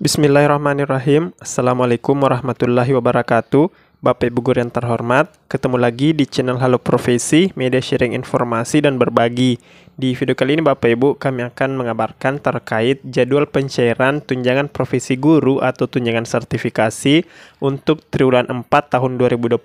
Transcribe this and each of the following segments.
Bismillahirrahmanirrahim. Assalamualaikum warahmatullahi wabarakatuh. Bapak Ibu guru yang terhormat, ketemu lagi di channel Halo Profesi, media sharing informasi dan berbagi. Di video kali ini Bapak Ibu kami akan mengabarkan terkait jadwal pencairan tunjangan profesi guru atau tunjangan sertifikasi untuk triwulan 4 tahun 2022.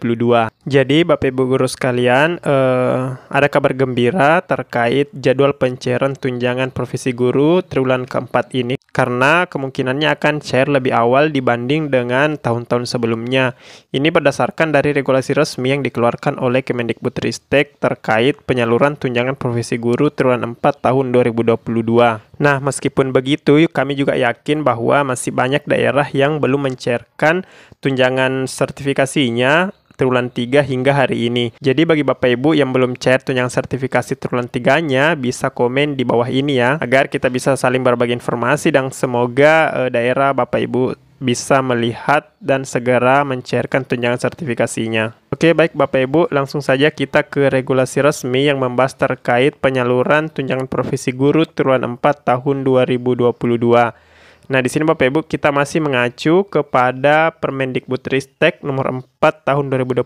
Jadi Bapak Ibu guru sekalian, eh, ada kabar gembira terkait jadwal pencairan tunjangan profesi guru triwulan keempat ini karena kemungkinannya akan cair lebih awal dibanding dengan tahun-tahun sebelumnya. Ini berdasarkan dari regulasi resmi yang dikeluarkan oleh Kemendikbudristek terkait penyaluran tunjangan profesi guru triwulan 4 tahun 2022. Nah, meskipun begitu, kami juga yakin bahwa masih banyak daerah yang belum mencairkan tunjangan sertifikasinya triwulan 3 hingga hari ini. Jadi bagi Bapak Ibu yang belum chat tunjangan sertifikasi triwulan 3-nya bisa komen di bawah ini ya agar kita bisa saling berbagi informasi dan semoga uh, daerah Bapak Ibu bisa melihat dan segera mencairkan tunjangan sertifikasinya. Oke, baik Bapak Ibu, langsung saja kita ke regulasi resmi yang membahas terkait penyaluran tunjangan profesi guru turunan 4 tahun 2022. Nah, di sini Bapak Ibu kita masih mengacu kepada Permendikbudristek nomor 4 tahun 2022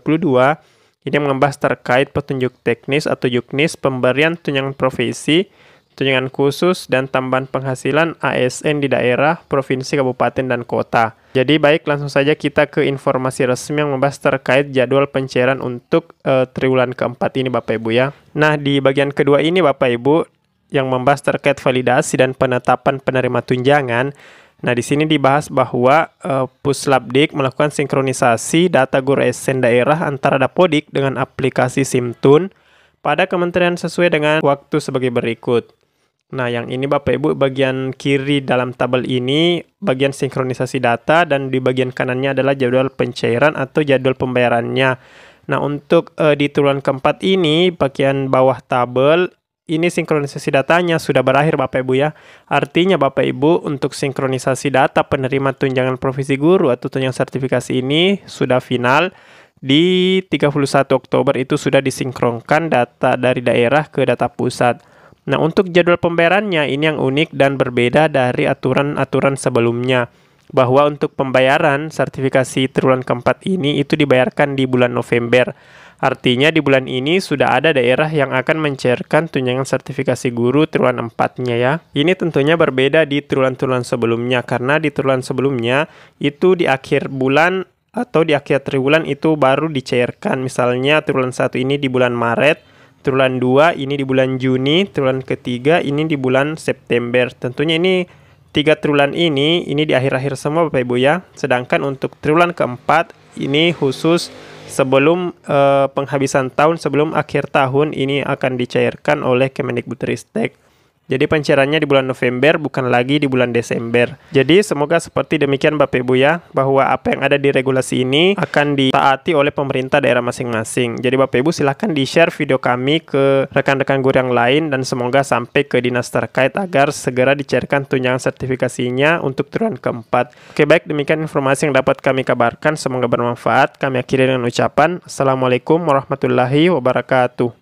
ini membahas terkait petunjuk teknis atau juknis pemberian tunjangan profesi tunjangan khusus, dan tambahan penghasilan ASN di daerah, provinsi, kabupaten, dan kota. Jadi baik langsung saja kita ke informasi resmi yang membahas terkait jadwal pencairan untuk e, triwulan keempat ini Bapak Ibu ya. Nah di bagian kedua ini Bapak Ibu yang membahas terkait validasi dan penetapan penerima tunjangan. Nah, di sini dibahas bahwa uh, eh, Puslabdik melakukan sinkronisasi data guru SN daerah antara Dapodik dengan aplikasi Simtun pada kementerian sesuai dengan waktu sebagai berikut. Nah, yang ini Bapak Ibu bagian kiri dalam tabel ini bagian sinkronisasi data dan di bagian kanannya adalah jadwal pencairan atau jadwal pembayarannya. Nah, untuk e, di turunan keempat ini bagian bawah tabel ini sinkronisasi datanya sudah berakhir Bapak Ibu ya. Artinya Bapak Ibu untuk sinkronisasi data penerima tunjangan profesi guru atau tunjangan sertifikasi ini sudah final di 31 Oktober itu sudah disinkronkan data dari daerah ke data pusat. Nah, untuk jadwal pembayarannya ini yang unik dan berbeda dari aturan-aturan sebelumnya bahwa untuk pembayaran sertifikasi triwulan keempat ini itu dibayarkan di bulan November. Artinya di bulan ini sudah ada daerah yang akan mencairkan tunjangan sertifikasi guru triwulan empatnya ya. Ini tentunya berbeda di triwulan-triwulan sebelumnya karena di triwulan sebelumnya itu di akhir bulan atau di akhir triwulan itu baru dicairkan. Misalnya triwulan satu ini di bulan Maret, triwulan 2 ini di bulan Juni, triwulan ketiga ini di bulan September. Tentunya ini tiga triwulan ini ini di akhir-akhir semua Bapak Ibu ya. Sedangkan untuk triwulan keempat ini khusus sebelum eh, penghabisan tahun sebelum akhir tahun ini akan dicairkan oleh Kemendikbudristek. Jadi pencairannya di bulan November bukan lagi di bulan Desember. Jadi semoga seperti demikian Bapak Ibu ya bahwa apa yang ada di regulasi ini akan ditaati oleh pemerintah daerah masing-masing. Jadi Bapak Ibu silahkan di-share video kami ke rekan-rekan guru yang lain dan semoga sampai ke dinas terkait agar segera dicairkan tunjangan sertifikasinya untuk turunan keempat. Oke baik demikian informasi yang dapat kami kabarkan semoga bermanfaat. Kami akhiri dengan ucapan Assalamualaikum warahmatullahi wabarakatuh.